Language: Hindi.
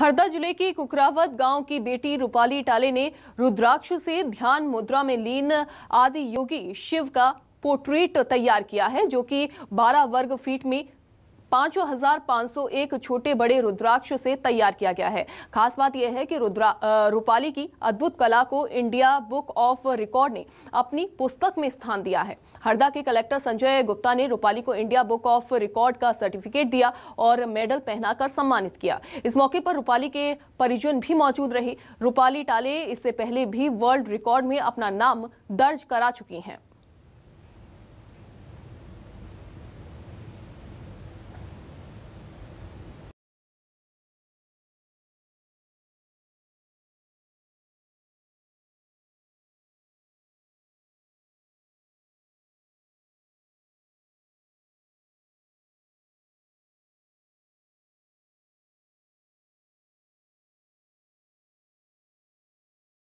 हरदा जिले के कुकरावत गांव की बेटी रूपाली टाले ने रुद्राक्ष से ध्यान मुद्रा में लीन आदि योगी शिव का पोर्ट्रेट तैयार किया है जो कि 12 वर्ग फीट में पाँचों हजार पाँच सौ एक छोटे बड़े रुद्राक्ष से तैयार किया गया है खास बात यह है कि रुद्रा रूपाली की अद्भुत कला को इंडिया बुक ऑफ रिकॉर्ड ने अपनी पुस्तक में स्थान दिया है हरदा के कलेक्टर संजय गुप्ता ने रूपाली को इंडिया बुक ऑफ रिकॉर्ड का सर्टिफिकेट दिया और मेडल पहनाकर सम्मानित किया इस मौके पर रूपाली के परिजन भी मौजूद रहे रूपाली टाले इससे पहले भी वर्ल्ड रिकॉर्ड में अपना नाम दर्ज करा चुकी हैं